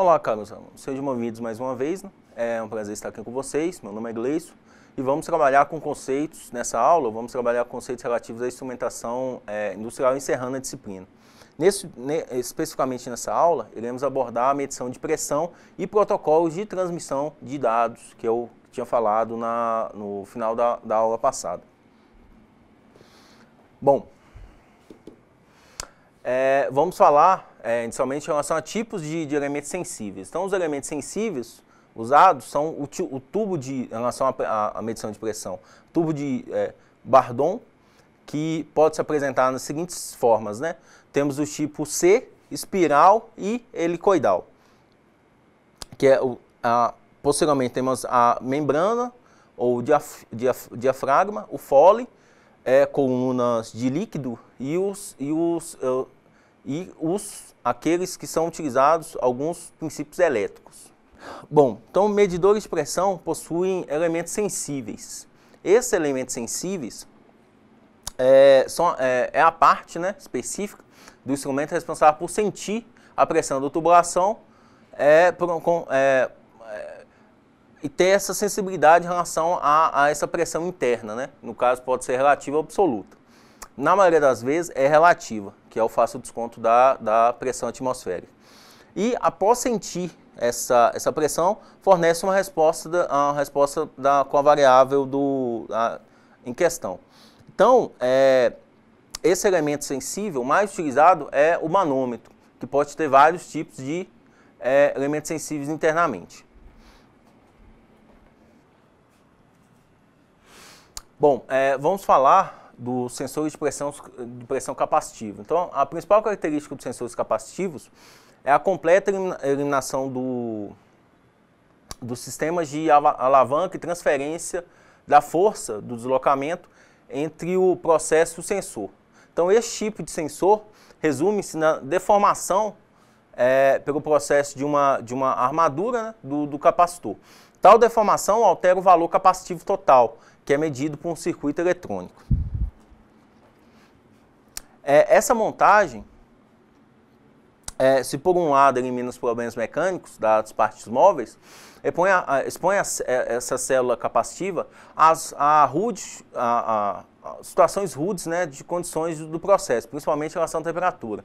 Olá, caros alunos. Sejam bem-vindos mais uma vez. Né? É um prazer estar aqui com vocês. Meu nome é Gleison e vamos trabalhar com conceitos nessa aula. Vamos trabalhar com conceitos relativos à instrumentação é, industrial encerrando a disciplina. Nesse, ne, especificamente nessa aula, iremos abordar a medição de pressão e protocolos de transmissão de dados que eu tinha falado na, no final da, da aula passada. Bom, é, vamos falar é, inicialmente em relação a tipos de, de, elementos sensíveis. Então, os elementos sensíveis usados são o, o tubo de, em relação à medição de pressão, tubo de é, Bardon, que pode se apresentar nas seguintes formas, né? Temos o tipo C, espiral e helicoidal, que é o, a, posteriormente temos a membrana ou diaf, diaf, diafragma, o fole, é, colunas de líquido e os, e os, é, e os aqueles que são utilizados alguns princípios elétricos. Bom, então medidores de pressão possuem elementos sensíveis. Esses elementos sensíveis é, são, é, é a parte né, específica do instrumento responsável por sentir a pressão da tubulação é, por, com, é, e ter essa sensibilidade em relação a, a, essa pressão interna, né? No caso, pode ser relativa ou absoluta. Na maioria das vezes, é relativa, que é o fácil desconto da, da pressão atmosférica. E após sentir essa, essa pressão, fornece uma resposta, da, uma resposta da, com a variável do, a, em questão. Então, é, esse elemento sensível mais utilizado é o manômetro, que pode ter vários tipos de é, elementos sensíveis internamente. Bom, é, vamos falar dos sensores de pressão, de pressão capacitiva. Então, a principal característica dos sensores capacitivos é a completa eliminação do, dos sistemas de alavanca e transferência da força do deslocamento entre o processo e o sensor. Então, esse tipo de sensor resume-se na deformação é, pelo processo de uma, de uma armadura né, do, do capacitor. Tal deformação altera o valor capacitivo total, que é medido por um circuito eletrônico. É, essa montagem, é, se por um lado elimina os problemas mecânicos das partes móveis, expõe, a, expõe a, é, essa célula capacitiva às, a rude, a, situações rudes né, de condições do processo, principalmente em relação à temperatura.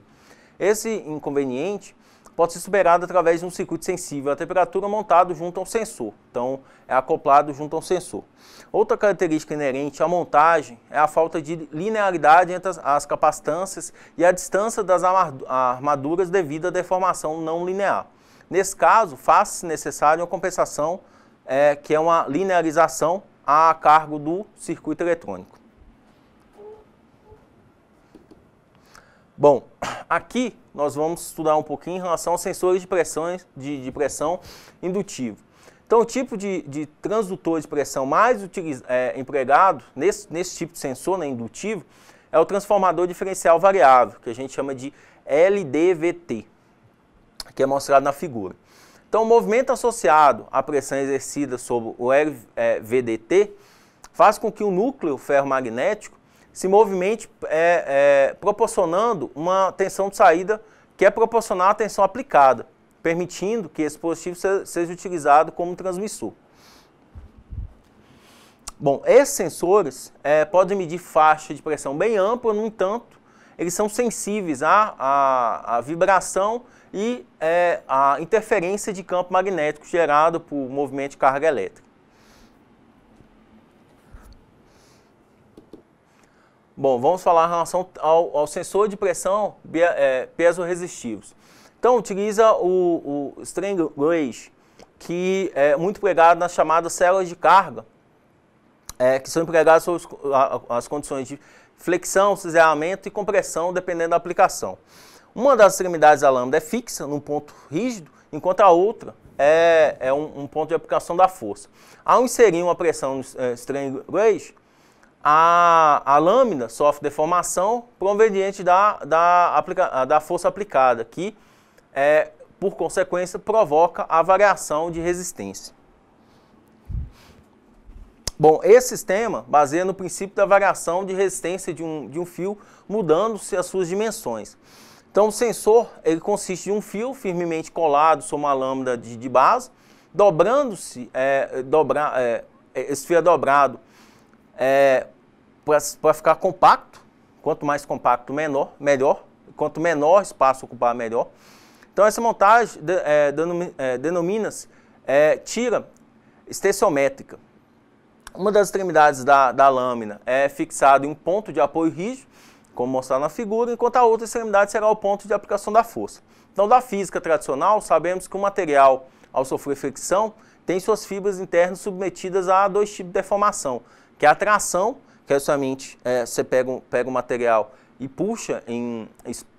Esse inconveniente pode ser superado através de um circuito sensível à temperatura montado junto a um sensor. Então, é acoplado junto a um sensor. Outra característica inerente à montagem é a falta de linearidade entre as capacitâncias e a distância das armaduras devido à deformação não linear. Nesse caso, faz-se necessária uma compensação, é, que é uma linearização a cargo do circuito eletrônico. Bom, aqui nós vamos estudar um pouquinho em relação aos sensores de, pressões, de, de pressão indutivo. Então, o tipo de, de transdutor de pressão mais utiliz, é, empregado nesse, nesse tipo de sensor né, indutivo é o transformador diferencial variável, que a gente chama de LDVT, que é mostrado na figura. Então, o movimento associado à pressão exercida sobre o LVDT é, faz com que o núcleo ferromagnético se movimente é, é, proporcionando uma tensão de saída que é proporcional à tensão aplicada, permitindo que esse positivo seja, seja utilizado como transmissor. Bom, esses sensores é, podem medir faixa de pressão bem ampla, no entanto, eles são sensíveis à, à, à vibração e é, à interferência de campo magnético gerado por movimento de carga elétrica. Bom, vamos falar em relação ao, ao sensor de pressão é, peso resistivos. Então, utiliza o, o string gauge, que é muito empregado nas chamadas células de carga, é, que são empregadas sob as condições de flexão, cisalhamento e compressão, dependendo da aplicação. Uma das extremidades da lambda é fixa, num ponto rígido, enquanto a outra é, é um, um, ponto de aplicação da força. Ao inserir uma pressão no é, strain gauge, a, a lâmina sofre deformação proveniente da, da, aplica, da força aplicada, que, é, por consequência, provoca a variação de resistência. Bom, esse sistema baseia no princípio da variação de resistência de um, de um fio, mudando-se as suas dimensões. Então, o sensor ele consiste de um fio firmemente colado sobre uma lâmina de, de base, dobrando-se, é, dobra, é, esse fio é dobrado é, para ficar compacto. Quanto mais compacto, menor, melhor. Quanto menor espaço ocupar, melhor. Então essa montagem de, é, é denomina-se é, tira estenciométrica. Uma das extremidades da, da lâmina é fixada em um ponto de apoio rígido, como mostrado na figura, enquanto a outra extremidade será o ponto de aplicação da força. Então, da física tradicional, sabemos que o material, ao sofrer fricção, tem suas fibras internas submetidas a dois tipos de deformação, que é a tração que é somente é, você pega um, pega o material e puxa em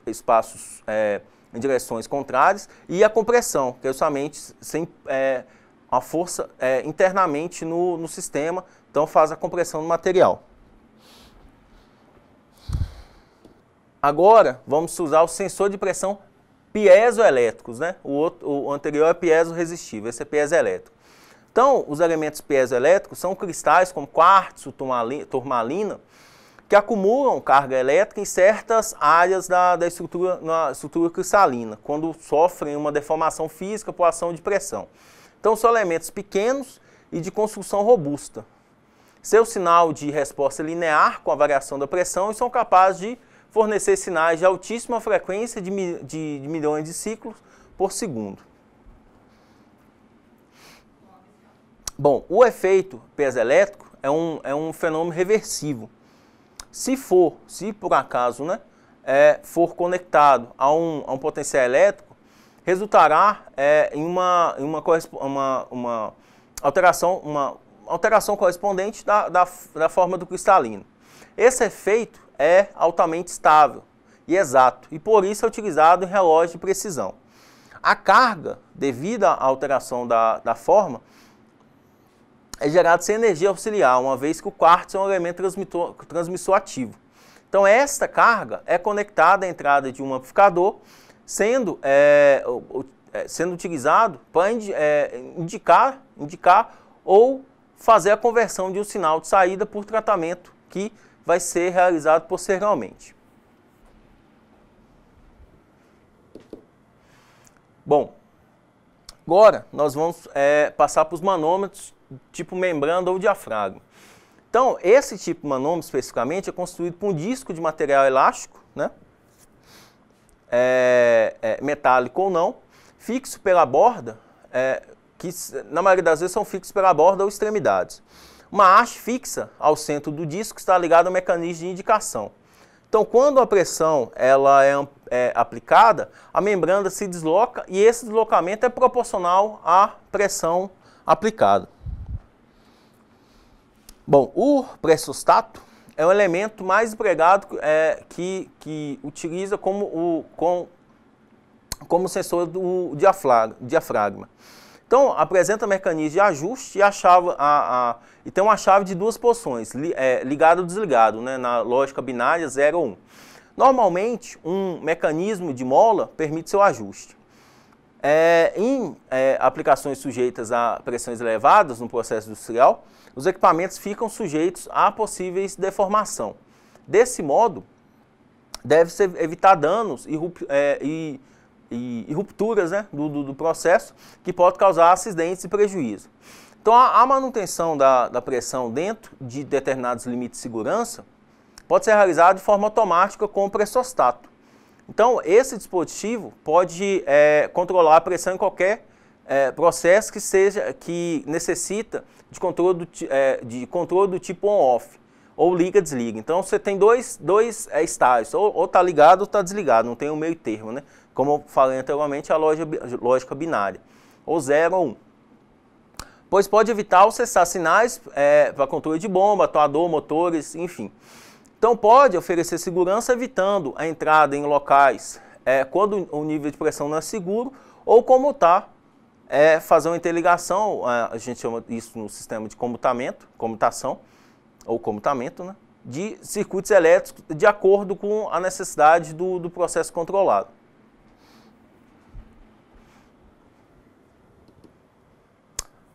espaços, é, em direções contrárias, e a compressão, que é somente sem, é, a força é, internamente no, no sistema, então faz a compressão do material. Agora, vamos usar o sensor de pressão piezoelétricos, né? O, outro, o anterior é piezo resistível, esse é piezoelétrico. Então, os elementos piezoelétricos são cristais como quartzo, turmalina, que acumulam carga elétrica em certas áreas da, da estrutura, na estrutura cristalina, quando sofrem uma deformação física por ação de pressão. Então, são elementos pequenos e de construção robusta. Seu sinal de resposta é linear com a variação da pressão e são capazes de fornecer sinais de altíssima frequência de, de, de milhões de ciclos por segundo. Bom, o efeito peso elétrico é um, é um fenômeno reversivo. Se for, se por acaso, né, é, for conectado a um, a um potencial elétrico, resultará é, em uma, em uma, uma, uma, alteração, uma alteração correspondente da, da, da forma do cristalino. Esse efeito é altamente estável e exato, e por isso é utilizado em relógio de precisão. A carga, devida à alteração da, da forma, é gerado sem energia auxiliar, uma vez que o quartzo é um elemento transmissor ativo. Então, esta carga é conectada à entrada de um amplificador, sendo, é, é sendo utilizado para é, indicar, indicar ou fazer a conversão de um sinal de saída por tratamento que vai ser realizado posteriormente. Bom, agora nós vamos é, passar para os manômetros tipo membrana ou diafragma. Então, esse tipo de manômetro especificamente é construído por um disco de material elástico, né? É, é, metálico ou não, fixo pela borda, é, que na maioria das vezes são fixos pela borda ou extremidades. Uma haste fixa ao centro do disco está ligada ao mecanismo de indicação. Então, quando a pressão ela é, é, aplicada, a membrana se desloca e esse deslocamento é proporcional à pressão aplicada. Bom, o pressustato é o elemento mais empregado é, que, que utiliza como, o, com, como sensor do diafragma. Então, apresenta mecanismo de ajuste e, a chave, a, a, e tem uma chave de duas porções, li, é, ligado ou desligado, né, na lógica binária 0 ou 1. Normalmente, um mecanismo de mola permite seu ajuste. É, em é, aplicações sujeitas a pressões elevadas no processo industrial, os equipamentos ficam sujeitos a possíveis deformação. Desse modo, deve-se evitar danos e, é, e, e, e rupturas né, do, do, do, processo que pode causar acidentes e prejuízo. Então, a, a manutenção da, da pressão dentro de determinados limites de segurança pode ser realizada de forma automática com o pressostato. Então, esse dispositivo pode é, controlar a pressão em qualquer é, processo que, seja, que necessita de controle do, é, de controle do tipo on-off, ou liga-desliga. Então você tem dois, dois é, estágios, ou está ligado ou está desligado, não tem um meio termo, né? Como eu falei anteriormente, a lógica lógica binária, ou 0 ou 1. Um. Pois pode evitar ou cessar sinais é, para controle de bomba, atuador, motores, enfim. Então pode oferecer segurança evitando a entrada em locais é, quando o nível de pressão não é seguro ou como está é fazer uma interligação, a gente chama isso no sistema de comutamento, comutação, ou comutamento, né? de circuitos elétricos de acordo com a necessidade do, do processo controlado.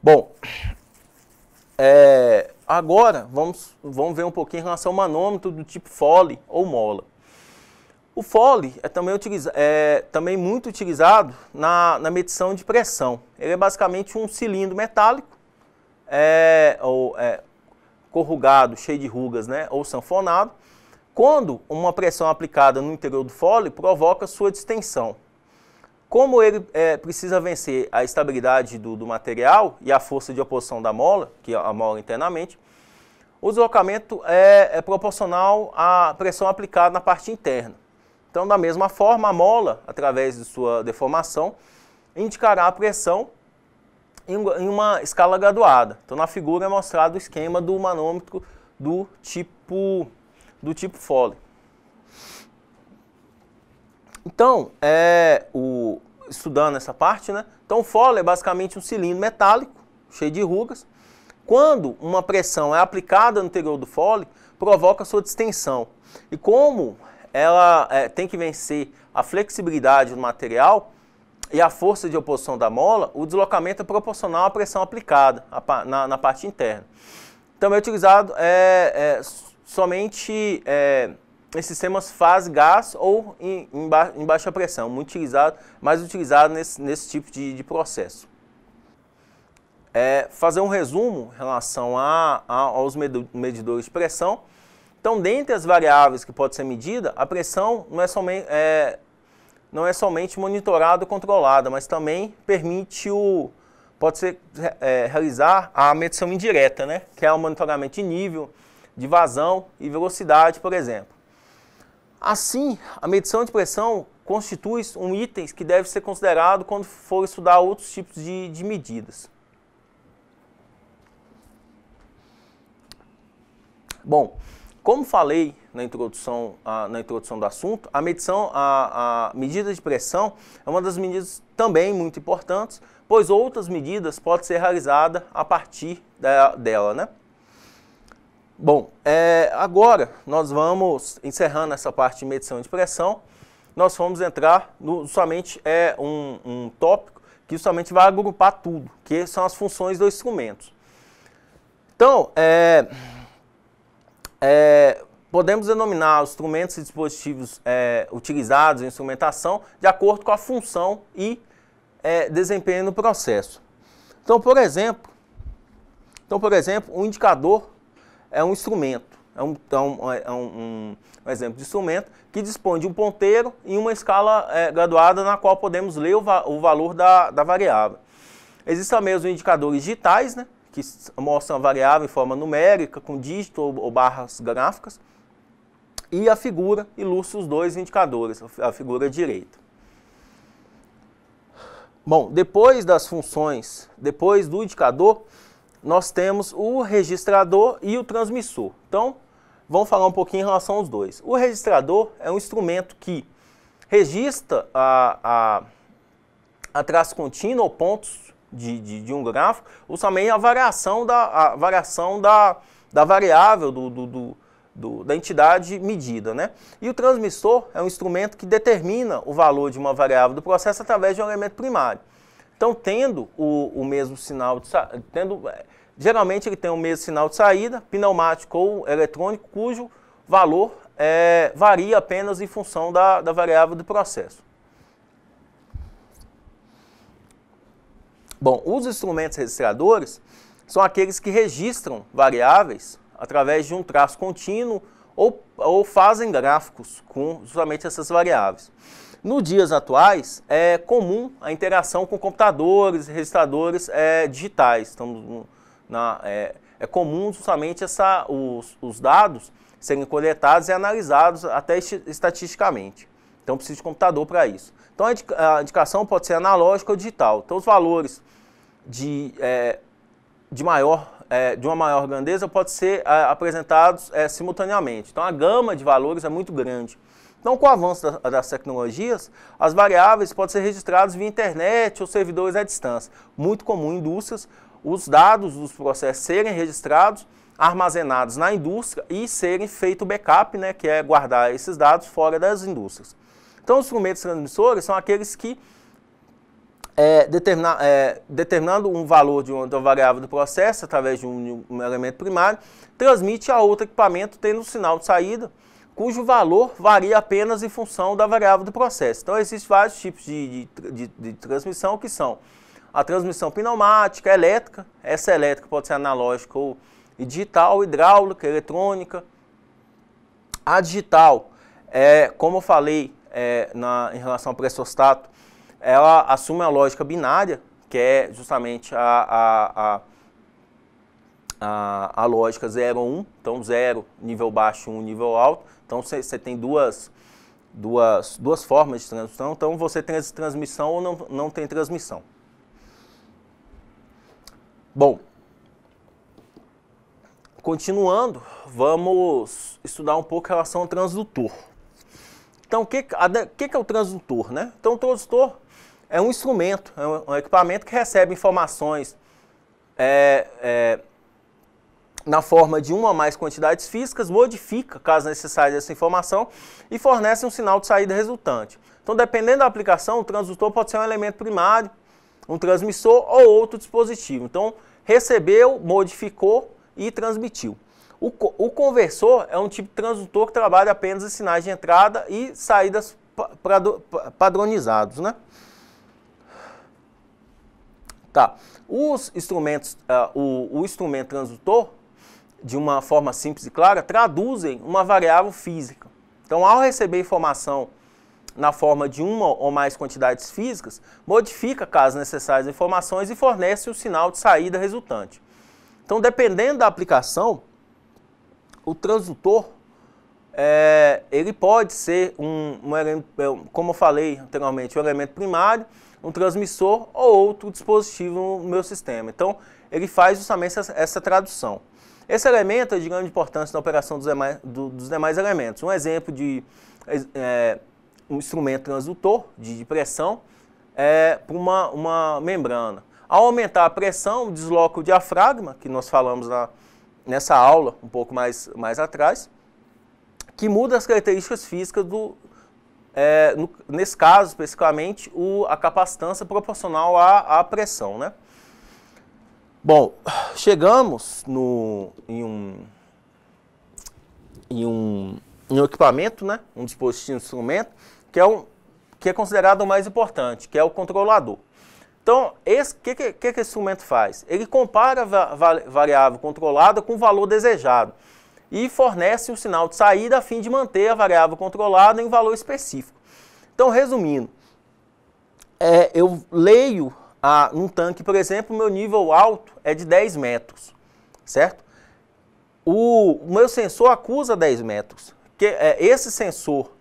Bom, é, agora vamos, vamos ver um pouquinho em relação ao manômetro do tipo fole ou mola. O fole é também, é também muito utilizado na, na medição de pressão. Ele é basicamente um cilindro metálico, é, ou, é, corrugado, cheio de rugas, né, ou sanfonado, quando uma pressão aplicada no interior do fole provoca sua distensão. Como ele é, precisa vencer a estabilidade do, do, material e a força de oposição da mola, que a mola internamente, o deslocamento é, é proporcional à pressão aplicada na parte interna. Então, da mesma forma, a mola, através de sua deformação, indicará a pressão em uma escala graduada. Então, na figura é mostrado o esquema do manômetro do tipo, do tipo Foley. Então, é, o, estudando essa parte, né? Então, o Foley é basicamente um cilindro metálico, cheio de rugas. Quando uma pressão é aplicada no interior do Foley, provoca sua distensão. E como ela é, tem que vencer a flexibilidade do material e a força de oposição da mola, o deslocamento é proporcional à pressão aplicada na, na parte interna. Também é utilizado é, é somente é, em sistemas fase-gás ou em, em, ba em, baixa pressão, muito utilizado, mais utilizado nesse, nesse tipo de, de processo. É, fazer um resumo em relação a, a, aos medidores de pressão, então, dentre as variáveis que pode ser medida, a pressão não é somente, é, não é somente monitorada ou controlada, mas também permite o, pode ser é, realizar a medição indireta, né? que é o monitoramento de nível, de vazão e velocidade, por exemplo. Assim, a medição de pressão constitui um item que deve ser considerado quando for estudar outros tipos de, de medidas. Bom, como falei na introdução, a, na introdução do assunto, a medição, a, a, medida de pressão é uma das medidas também muito importantes, pois outras medidas podem ser realizadas a partir da, dela, né? Bom, é, agora nós vamos encerrando essa parte de medição de pressão. Nós vamos entrar no somente é um, um tópico que somente vai agrupar tudo, que são as funções dos instrumentos. Então, é, é, podemos denominar os instrumentos e dispositivos é, utilizados em instrumentação de acordo com a função e é, desempenho no processo. Então, por exemplo, então, por exemplo, um indicador é um instrumento, é um, então, é, é um, é um, um exemplo de instrumento que dispõe de um ponteiro e uma escala é, graduada na qual podemos ler o, va o valor da, da variável. Existem também os indicadores digitais, né? que mostram a variável em forma numérica, com dígito ou, ou barras gráficas, e a figura ilustra os dois indicadores, a figura direita. Bom, depois das funções, depois do indicador, nós temos o registrador e o transmissor. Então, vamos falar um pouquinho em relação aos dois. O registrador é um instrumento que registra a, a, a traço contínua ou pontos de, de, de um gráfico, ou também a variação da, a variação da, da variável do, do, do, do, da entidade medida. Né? E o transmissor é um instrumento que determina o valor de uma variável do processo através de um elemento primário. Então, tendo o, o mesmo sinal, de, tendo, é, geralmente ele tem o mesmo sinal de saída, pneumático ou eletrônico, cujo valor é, varia apenas em função da, da variável do processo. Bom, os instrumentos registradores são aqueles que registram variáveis através de um traço contínuo ou, ou fazem gráficos com justamente essas variáveis. Nos dias atuais, é comum a interação com computadores e registradores é, digitais. Estamos na, é, é comum justamente essa, os, os dados serem coletados e analisados até estatisticamente. Então precisa de computador para isso. Então a indicação pode ser analógica ou digital. Então os valores de, é, de, maior, é, de uma maior grandeza pode ser é, apresentados é, simultaneamente. Então a gama de valores é muito grande. Então, com o avanço da, das tecnologias, as variáveis podem ser registradas via internet ou servidores à distância. Muito comum em indústrias os dados dos processos serem registrados, armazenados na indústria e serem feito backup, né, que é guardar esses dados fora das indústrias. Então, os instrumentos transmissores são aqueles que é, é, determinando um valor de uma, de uma variável do processo através de um, um, elemento primário, transmite a outro equipamento tendo um sinal de saída cujo valor varia apenas em função da variável do processo. Então existem vários tipos de, de, de, de transmissão que são a transmissão pneumática, elétrica, essa elétrica pode ser analógica ou digital, hidráulica, eletrônica. A digital, é, como eu falei é, na, em relação ao pressostato, ela assume a lógica binária, que é justamente a, a, a, a lógica 0, 1. Um. Então, 0, nível baixo, 1, um, nível alto. Então, você tem duas, duas, duas formas de transmissão. Então, você tem transmissão ou não, não tem transmissão. Bom, continuando, vamos estudar um pouco a relação ao transdutor. Então, o que, que, é o transdutor? Né? Então, o transdutor é um instrumento, é um, equipamento que recebe informações é, é, na forma de uma ou mais quantidades físicas, modifica, caso necessário, essa informação e fornece um sinal de saída resultante. Então, dependendo da aplicação, o transdutor pode ser um elemento primário, um transmissor ou outro dispositivo. Então, recebeu, modificou e transmitiu. O, co o conversor é um tipo de transdutor que trabalha apenas em sinais de entrada e saídas padronizados, né? Tá. Os instrumentos, uh, o, o instrumento transdutor, de uma forma simples e clara, traduzem uma variável física. Então, ao receber informação na forma de uma ou mais quantidades físicas, modifica, caso necessárias, informações e fornece o sinal de saída resultante. Então, dependendo da aplicação, o transdutor é, ele pode ser um, um, é, como eu falei anteriormente, um elemento primário um transmissor ou outro dispositivo no meu sistema. Então, ele faz justamente essa, essa tradução. Esse elemento é de grande importância na operação dos demais, do, dos demais elementos. Um exemplo de é, um instrumento transdutor de, de pressão é para uma, uma membrana. Ao aumentar a pressão, desloca o diafragma, que nós falamos na, nessa aula, um pouco mais, mais atrás, que muda as características físicas do, é, no, nesse caso especificamente, o, a capacitância proporcional à, à pressão. Né? Bom, chegamos no, em, um, em, um, em um equipamento, né? um dispositivo, um instrumento, que é, um, que é considerado o mais importante, que é o controlador. Então, o que, que, que esse instrumento faz? Ele compara a va variável controlada com o valor desejado e fornece o sinal de saída a fim de manter a variável controlada em um valor específico. Então, resumindo, é, eu leio a, num tanque, por exemplo, meu nível alto é de 10 metros, certo? O, o meu sensor acusa 10 metros. Que, é, esse sensor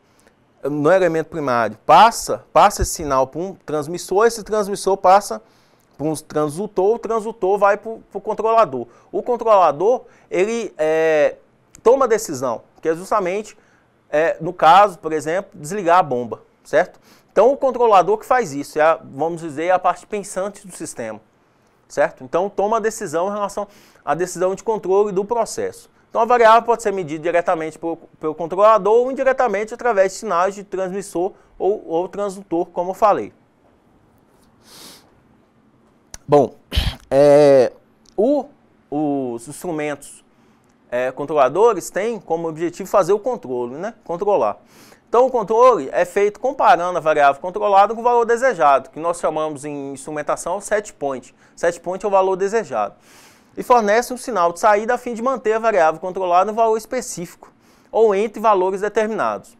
eh, no elemento primário passa, passa esse sinal para um transmissor, esse transmissor passa para um transdutor, o transdutor vai para o controlador. O controlador, ele é, toma a decisão, que é justamente, é, no caso, por exemplo, desligar a bomba, certo? Então o controlador que faz isso, é a, vamos dizer, é a parte pensante do sistema, certo? Então toma a decisão em relação à decisão de controle do processo. Então a variável pode ser medida diretamente pelo, pelo controlador ou indiretamente através de sinais de transmissor ou, ou transdutor, como eu falei. Bom, é, o, os instrumentos é, controladores têm como objetivo fazer o controle, né? Controlar. Então, o controle é feito comparando a variável controlada com o valor desejado, que nós chamamos em instrumentação set point. Set point é o valor desejado. E fornece um sinal de saída a fim de manter a variável controlada no valor específico ou entre valores determinados.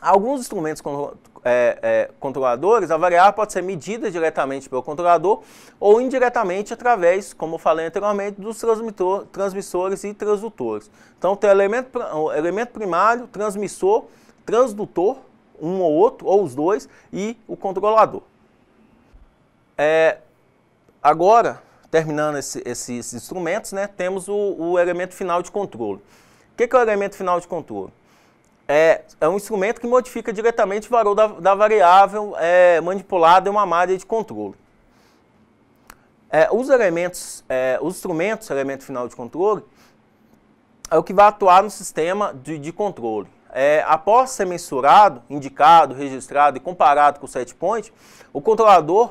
Alguns instrumentos é, é, controladores, a variável pode ser medida diretamente pelo controlador ou indiretamente através, como falei anteriormente, dos transmissores e transdutores. Então tem o elemento, elemento primário, transmissor, transdutor, um ou outro, ou os dois, e o controlador. É, agora, terminando esse, esses instrumentos, né, temos o, o, elemento final de controle. O que, que é o elemento final de controle? é, é um instrumento que modifica diretamente o valor da, da variável é, manipulada em uma malha de controle. É, os elementos, é, os instrumentos, elemento final de controle, é o que vai atuar no sistema de, de controle. É, após ser mensurado, indicado, registrado e comparado com o setpoint, o controlador,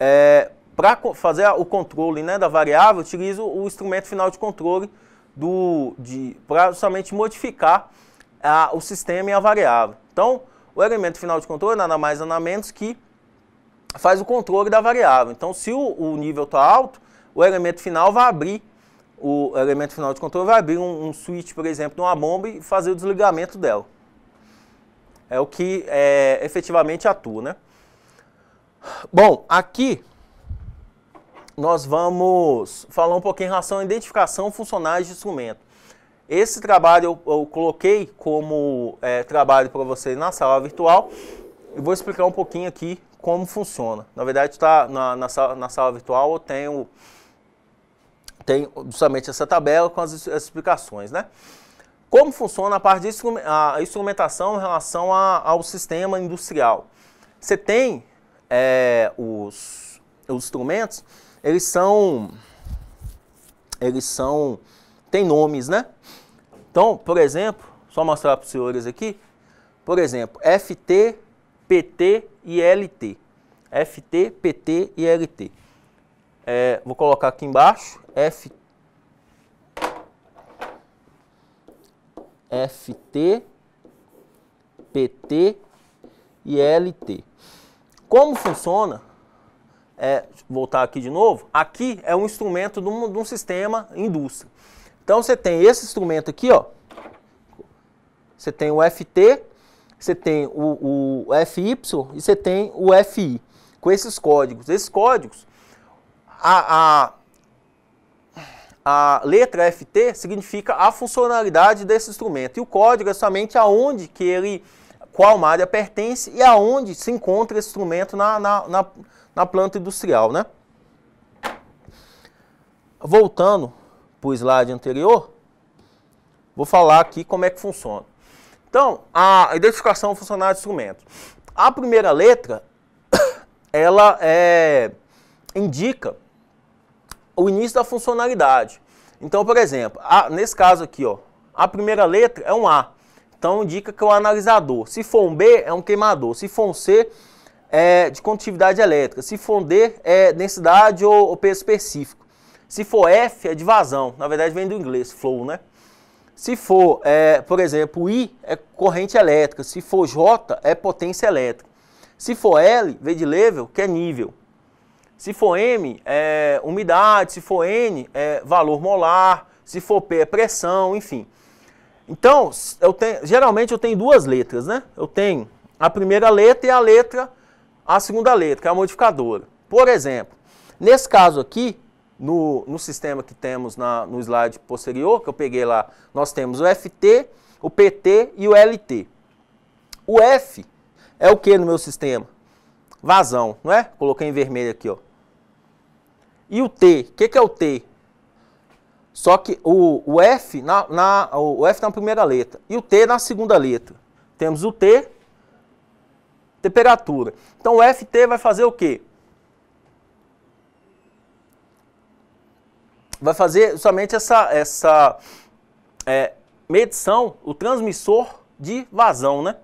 é, para fazer o controle né, da variável, utiliza o instrumento final de controle para somente modificar a, o sistema e a variável. Então, o elemento final de controle é nada mais nada menos que faz o controle da variável. Então, se o, o nível está alto, o elemento final vai abrir, o elemento final de controle vai abrir um, um switch, por exemplo, de uma bomba e fazer o desligamento dela. É o que é, efetivamente atua, né? Bom, aqui nós vamos falar um pouquinho em relação à identificação funcionais de instrumento. Esse trabalho eu, eu coloquei como é, trabalho para vocês na sala virtual e vou explicar um pouquinho aqui como funciona. Na verdade, tá na, na, sala, na sala virtual eu tenho, tenho justamente essa tabela com as, as explicações, né? Como funciona a parte de a instrumentação em relação a, ao sistema industrial? Você tem é, os, os instrumentos, eles são, eles são, tem nomes, né? Então, por exemplo, só mostrar para os senhores aqui, por exemplo, FT, PT e LT. FT, PT e LT. É, vou colocar aqui embaixo, FT, PT e LT. Como funciona? É, voltar aqui de novo. Aqui é um instrumento de um, de um sistema indústria. Então você tem esse instrumento aqui, ó. Você tem o FT, você tem o, o FY e você tem o FI. Com esses códigos. Esses códigos, a, a, a letra FT significa a funcionalidade desse instrumento. E o código é somente aonde que ele, qual área pertence e aonde se encontra esse instrumento na, na, na, na planta industrial, né? Voltando para o slide anterior, vou falar aqui como é que funciona. Então, a identificação funcional de instrumentos. A primeira letra, ela é, indica o início da funcionalidade. Então, por exemplo, a, nesse caso aqui, ó, a primeira letra é um A. Então, indica que é um analisador. Se for um B, é um queimador. Se for um C, é de condutividade elétrica. Se for um D, é densidade ou, ou peso específico. Se for F, é de vazão. Na verdade, vem do inglês, flow, né? Se for, é, por exemplo, I é corrente elétrica. Se for J, é potência elétrica. Se for L, vem de level, que é nível. Se for M, é umidade. Se for N, é valor molar. Se for P, é pressão, enfim. Então, eu tenho, geralmente eu tenho duas letras, né? Eu tenho a primeira letra e a letra, a segunda letra, que é a modificadora. Por exemplo, nesse caso aqui, no, no sistema que temos na, no slide posterior, que eu peguei lá, nós temos o FT, o PT e o LT. O F é o que no meu sistema? Vazão, não é? Coloquei em vermelho aqui, ó. E o T, o que, que é o T? Só que o, o F na, na, o F na primeira letra e o T na segunda letra. Temos o T, temperatura. Então o FT vai fazer o quê? vai fazer somente essa, essa é, medição, o transmissor de vazão, né?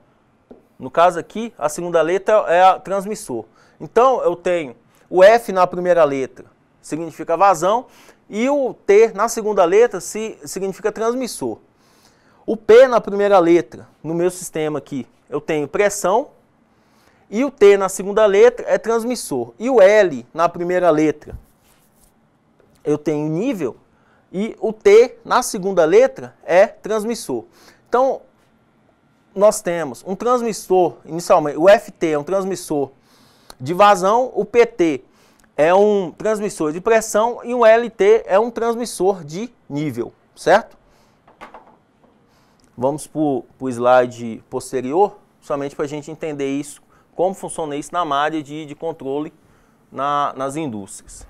No caso aqui, a segunda letra é a transmissor. Então, eu tenho o F na primeira letra, significa vazão, e o T na segunda letra se, significa transmissor. O P na primeira letra, no meu sistema aqui, eu tenho pressão, e o T na segunda letra é transmissor. E o L na primeira letra eu tenho nível e o T na segunda letra é transmissor. Então, nós temos um transmissor, inicialmente, o FT é um transmissor de vazão, o PT é um transmissor de pressão e o LT é um transmissor de nível, certo? Vamos para o slide posterior, somente para a gente entender isso, como funciona isso na área de, de controle na, nas indústrias.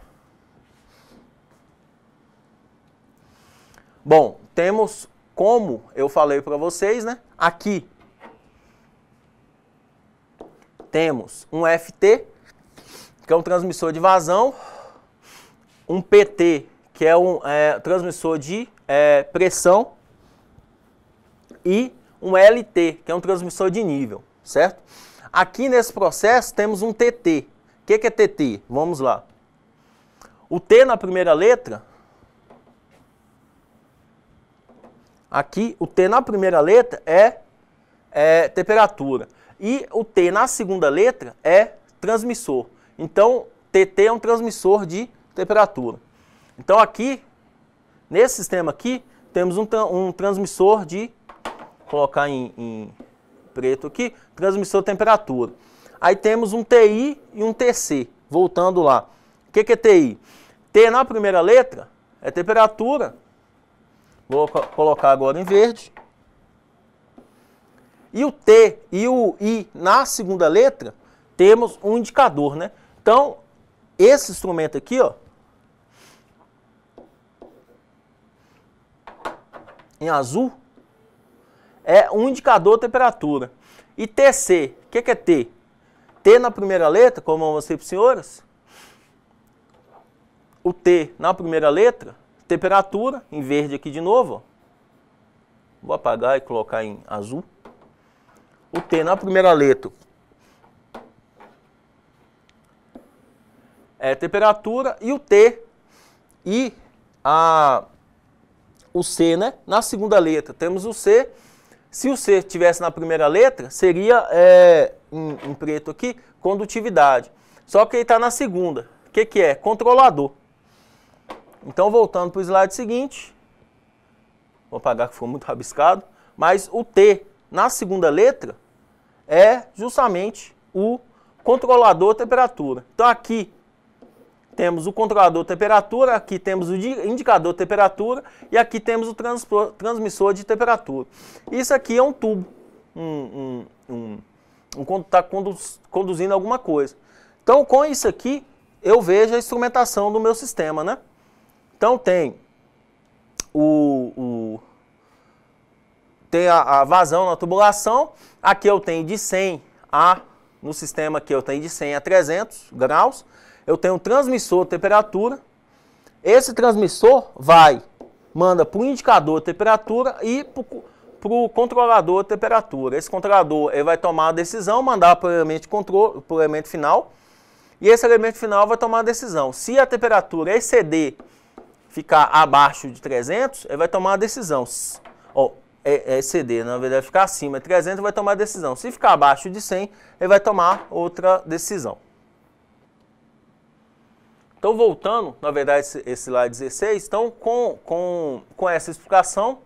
Bom, temos como eu falei para vocês, né? Aqui temos um FT, que é um transmissor de vazão, um PT, que é um é, transmissor de é, pressão, e um LT, que é um transmissor de nível, certo? Aqui nesse processo temos um TT. O que, que é TT? Vamos lá. O T na primeira letra Aqui, o T na primeira letra é, é temperatura. E o T na segunda letra é transmissor. Então, TT é um transmissor de temperatura. Então, aqui, nesse sistema aqui, temos um, um transmissor de, colocar em, em preto aqui, transmissor de temperatura. Aí temos um TI e um TC, voltando lá. O que, que é TI? T na primeira letra é temperatura, Vou colocar agora em verde. E o T e o I na segunda letra, temos um indicador, né? Então, esse instrumento aqui, ó, em azul, é um indicador de temperatura. E TC, o que, que é T? T na primeira letra, como eu mostrei para senhoras, o T na primeira letra Temperatura, em verde aqui de novo. Vou apagar e colocar em azul. O T na primeira letra é temperatura e o T e a, o C, né? Na segunda letra temos o C. Se o C estivesse na primeira letra, seria é, em, em preto aqui, condutividade. Só que ele está na segunda. O que, que é? Controlador. Então, voltando para o slide seguinte, vou apagar que foi muito rabiscado, mas o T na segunda letra é justamente o controlador temperatura. Então, aqui temos o controlador temperatura, aqui temos o indicador temperatura e aqui temos o transmissor de temperatura. Isso aqui é um tubo, um, um, um, um está conduz, conduzindo alguma coisa. Então, com isso aqui, eu vejo a instrumentação do meu sistema, né? Então tem o, o tem a, a, vazão na tubulação, aqui eu tenho de 100 a, no sistema aqui eu tenho de 100 a 300 graus, eu tenho um transmissor de temperatura, esse transmissor vai, manda para o indicador de temperatura e para o controlador de temperatura. Esse controlador ele vai tomar a decisão, mandar para o elemento, controle, para o elemento final, e esse elemento final vai tomar a decisão. Se a temperatura exceder ficar abaixo de 300, ele vai tomar uma decisão. Ó, é, é na né? verdade, ficar acima de 300, vai tomar a decisão. Se ficar abaixo de 100, ele vai tomar outra decisão. Então, voltando, na verdade, esse, esse lá 16, então, com, com, com essa explicação,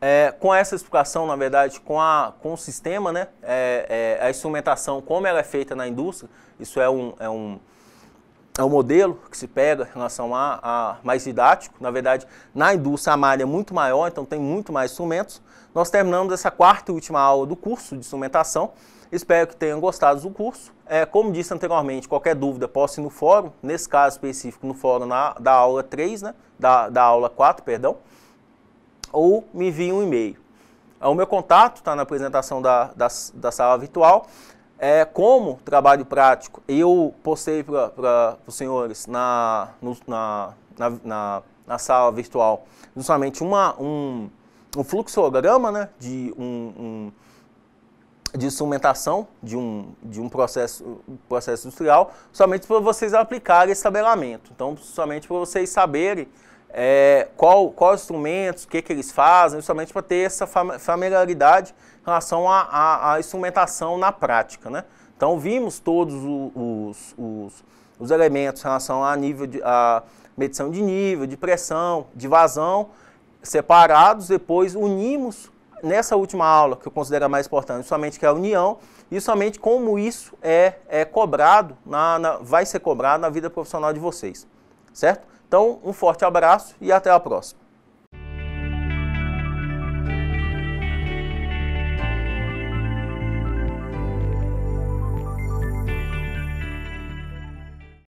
é, com essa explicação, na verdade, com, a, com o sistema, né, é, é, a instrumentação, como ela é feita na indústria, isso é um, é um é um modelo que se pega em relação a, a, mais didático. Na verdade, na indústria a malha é muito maior, então tem muito mais instrumentos. Nós terminamos essa quarta e última aula do curso de instrumentação. Espero que tenham gostado do curso. É, como disse anteriormente, qualquer dúvida poste ir no fórum, nesse caso específico no fórum na, da aula 3, né? da, da aula 4, perdão, ou me envie um e-mail. É, o meu contato está na apresentação da, da, da sala virtual. É, como trabalho prático, eu postei para os senhores na, no, na, na, na, na, sala virtual justamente uma, um, um fluxograma né, de um, um de instrumentação de um, de um processo, processo industrial, somente para vocês aplicarem esse tabelamento. Então, somente para vocês saberem é, qual, quais instrumentos, o que, que eles fazem, justamente para ter essa familiaridade em relação à instrumentação na prática. Né? Então vimos todos os, os, os elementos em relação a nível de a medição de nível, de pressão, de vazão, separados, depois unimos nessa última aula, que eu considero a mais importante, somente que é a união, e somente como isso é, é cobrado, na, na, vai ser cobrado na vida profissional de vocês, certo? Então, um forte abraço e até a próxima.